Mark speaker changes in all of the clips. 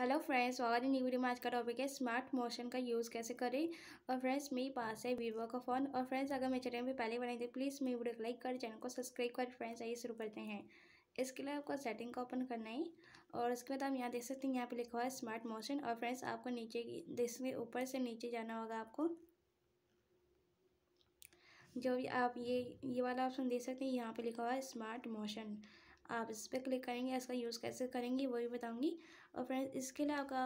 Speaker 1: hello friends स्वागत है new video में आज का टॉपिक है स्मार्ट मोशन का यूज़ कैसे करें और फ्रेंड्स मेरे पास है वीवो का फ़ोन और फ्रेंड्स अगर मेरे चैनल पर पहले बनाए थे प्लीज़ मेरी वीडियो को लाइक कर चैनल को सब्सक्राइब कर फ्रेंड्स आइए शुरू करते हैं इसके लिए आपको सेटिंग का ओपन करना है और उसके बाद आप यहाँ देख सकते हैं यहाँ पर लिखा हुआ है स्मार्ट मोशन और फ्रेंड्स आपको नीचे सकते ऊपर से नीचे जाना होगा आपको जो भी आप ये ये वाला ऑप्शन देख सकते हैं यहाँ पर लिखा हुआ है स्मार्ट मोशन आप इस पर क्लिक करेंगे इसका यूज़ कैसे करेंगे वो भी बताऊँगी और फ्रेंड्स इसके लिए आपका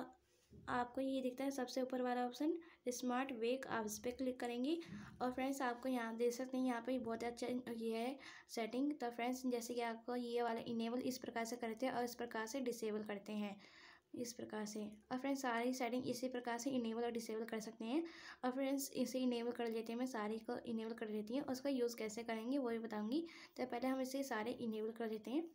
Speaker 1: आपको ये दिखता है सबसे ऊपर वाला ऑप्शन स्मार्ट वेक आप इस पर क्लिक करेंगे और फ्रेंड्स आपको यहाँ देख सकते हैं यहाँ पे बहुत अच्छा ये है सेटिंग तो फ्रेंड्स जैसे कि आपको ये वाला इनेबल इस प्रकार से करते हैं और इस प्रकार से डिसेबल करते हैं इस प्रकार से और फ्रेंड्स सारी सेटिंग इसी प्रकार से इनेबल और डिसेबल कर सकते हैं और फ्रेंड्स इसे इनेबल कर लेते हैं मैं सारी को इनेबल कर लेती हूँ उसका यूज़ कैसे करेंगे वो भी बताऊँगी तो पहले हम इसे सारे इनेबल कर लेते हैं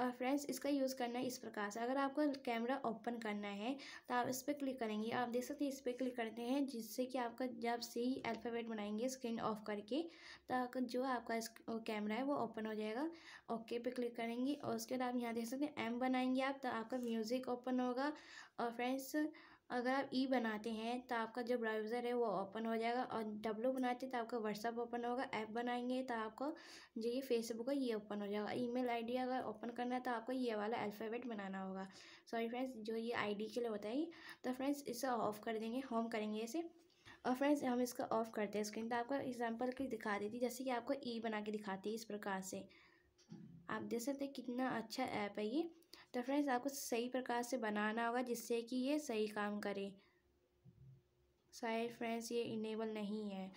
Speaker 1: और फ्रेंड्स इसका यूज़ करना है इस प्रकार से अगर आपको कैमरा ओपन करना है तो आप इस पर क्लिक करेंगे आप देख सकते हैं इस पर क्लिक करते हैं जिससे कि आपका जब सी अल्फ़ाबेट बनाएंगे स्क्रीन ऑफ करके तो जो आपका कैमरा है वो ओपन हो जाएगा ओके पे क्लिक करेंगे और उसके बाद आप यहाँ देख सकते हैं एम बनाएंगे आप तो आपका म्यूज़िक ओपन होगा और फ्रेंड्स अगर आप ई बनाते हैं तो आपका जो ब्राउज़र है वो ओपन हो जाएगा और डब्लू बनाते हैं तो आपका व्हाट्सअप ओपन होगा ऐप बनाएंगे तो आपको जो ये फेसबुक है ये ओपन हो जाएगा ईमेल आईडी अगर ओपन करना है तो आपको ये वाला अल्फ़ाबेट बनाना होगा सॉरी फ्रेंड्स जो ये आईडी के लिए होता है तो फ्रेंड्स इसे ऑफ कर देंगे होम करेंगे इसे और फ्रेंड्स हम इसका ऑफ करते हैं स्क्रीन तो आपको एग्जाम्पल के दिखा देती जैसे कि आपको ई e बना के दिखाती है इस प्रकार से आप देख सकते कितना अच्छा ऐप है ये तो फ्रेंड्स आपको सही प्रकार से बनाना होगा जिससे कि ये सही काम करे शायद फ्रेंड्स ये इनेबल नहीं है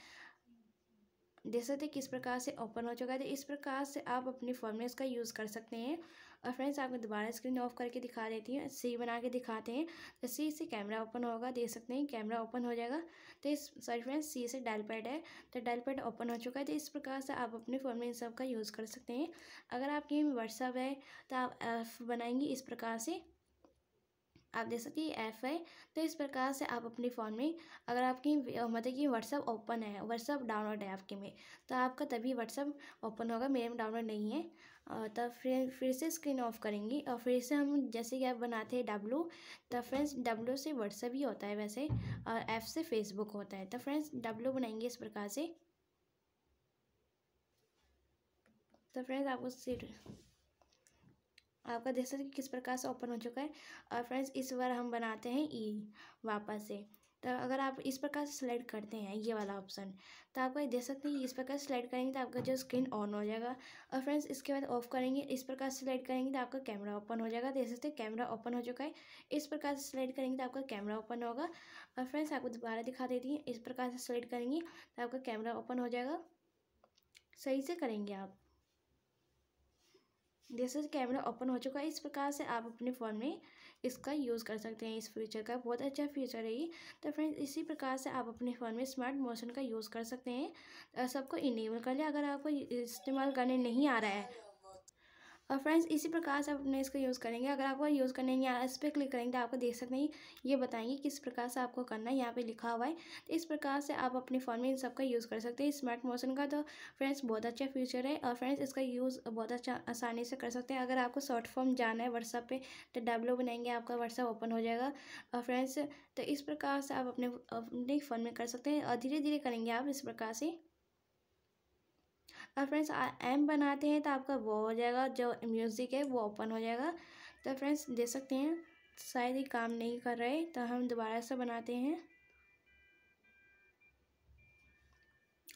Speaker 1: देख सकते किस प्रकार से ओपन हो चुका है तो इस प्रकार से आप अपनी फॉर्मेस का यूज़ कर सकते हैं और फ्रेंड्स आपको दोबारा स्क्रीन ऑफ करके दिखा देती हूँ सी बना के दिखाते हैं जैसे से कैमरा ओपन होगा देख सकते हैं कैमरा ओपन हो जाएगा तो इस सॉरी फ्रेंड्स सी से डायल पैड है तो डायल पैड ओपन हो चुका है तो इस प्रकार से आप अपने फ़ोन में इन सब का यूज़ कर सकते हैं अगर आपके व्हाट्सअप है तो आप ऐप बनाएंगे इस प्रकार से आप देख सकते हैं ऐप है तो इस प्रकार से आप अपने फ़ोन में अगर आपकी मतलब कि व्हाट्सअप ओपन है व्हाट्सअप डाउनलोड है आपके में तो आपका तभी व्हाट्सअप ओपन होगा मेरे में डाउनलोड नहीं है तो फिर फिर से स्क्रीन ऑफ करेंगी और फिर से हम जैसे कि ऐप बनाते हैं डब्लू तो फ्रेंड्स डब्लू से व्हाट्सअप ही होता है वैसे और ऐप से फेसबुक होता है तो फ्रेंड्स डब्लू बनाएंगे इस प्रकार से तो फ्रेंड्स आपको सिर्फ आपका देख सकते किस प्रकार से ओपन हो चुका है और फ्रेंड्स इस बार हम बनाते हैं ई e वापस से तो अगर आप इस प्रकार से सिलेक्ट करते हैं ये वाला ऑप्शन तो आपको ये देख सकते हैं इस प्रकार सेलेक्ट करेंगे तो आपका जो स्क्रीन ऑन हो जाएगा और फ्रेंड्स इसके बाद ऑफ करेंगे इस प्रकार से सिलेक्ट करेंगे तो आपका कैमरा ओपन हो जाएगा देख सकते हैं कैमरा ओपन हो चुका है इस प्रकार से सिलेक्ट करेंगे तो आपका कैमरा ओपन होगा और फ्रेंड्स आपको दोबारा दिखा देती हैं इस प्रकार से सिलेक्ट करेंगे तो आपका कैमरा ओपन हो जाएगा सही से करेंगे आप जैसे कैमरा ओपन हो चुका है इस प्रकार से आप अपने फ़ोन में इसका यूज़ कर सकते हैं इस फीचर का बहुत अच्छा फीचर है ये तो फ्रेंड्स इसी प्रकार से आप अपने फ़ोन में स्मार्ट मोशन का यूज़ कर सकते हैं सबको इनेबल कर लें अगर आपको इस्तेमाल करने नहीं आ रहा है और फ्रेंड्स इसी प्रकार से आप अपने इसका यूज़ करेंगे अगर आपको यूज़ करने या इस पर क्लिक करेंगे तो आपको देख सकते हैं ये बताएंगे किस प्रकार से आपको करना है यहाँ पे लिखा हुआ है तो इस प्रकार से आप अपने फ़ोन में इन सब का यूज़ कर सकते हैं स्मार्ट मोशन का तो फ्रेंड्स बहुत अच्छा फ्यूचर है और फ्रेंड्स इसका यूज़ बहुत अच्छा आसानी से कर सकते हैं अगर आपको शॉर्ट फॉर्म जाना है व्हाट्सअप पर तो डब्लो बनाएंगे आपका व्हाट्सअप ओपन हो जाएगा और फ्रेंड्स तो इस प्रकार से आप अपने अपने फ़ोन में कर सकते हैं और धीरे धीरे करेंगे आप इस प्रकार से और फ्रेंड्स एम बनाते हैं तो आपका वो हो जाएगा जो म्यूज़िक है वो ओपन हो जाएगा तो फ्रेंड्स देख सकते हैं शायद ही काम नहीं कर रहे तो हम दोबारा से बनाते हैं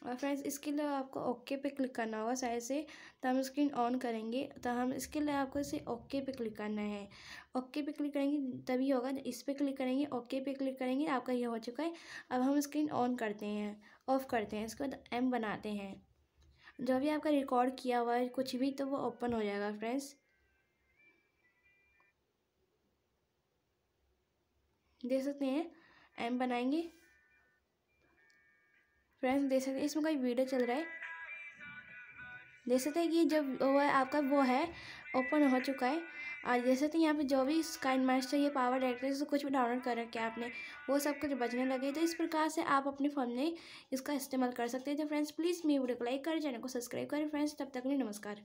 Speaker 1: और फ्रेंड्स इसके लिए आपको ओके पे क्लिक करना होगा सारे से तो हम स्क्रीन ऑन करेंगे तो हम इसके लिए आपको इसे ओके पे क्लिक करना है ओके पे क्लिक करेंगे तभी होगा इस पर क्लिक करेंगे ओके पे क्लिक करेंगे आपका ये हो चुका है अब हम स्क्रीन ऑन करते हैं ऑफ़ करते हैं इसके बाद एम बनाते हैं जब भी आपका रिकॉर्ड किया हुआ है कुछ भी तो वो ओपन हो जाएगा फ्रेंड्स देख सकते हैं एम बनाएंगे फ्रेंड्स देख सकते हैं इसमें कोई वीडियो चल रहा है देख सकते हैं कि जब वो है आपका वो है ओपन हो चुका है और जैसे तो यहाँ पे जो भी स्काइन मास्टर ये पावर डायरेक्टर से कुछ भी डाउनलोड कर रखे आपने वो सब कुछ बचने लगे तो इस प्रकार से आप अपने फ़ोन में इसका इस्तेमाल कर सकते हैं तो फ्रेंड्स प्लीज़ मेरी वीडियो को लाइक करें चैनल को सब्सक्राइब करें फ्रेंड्स तब तक लिए नमस्कार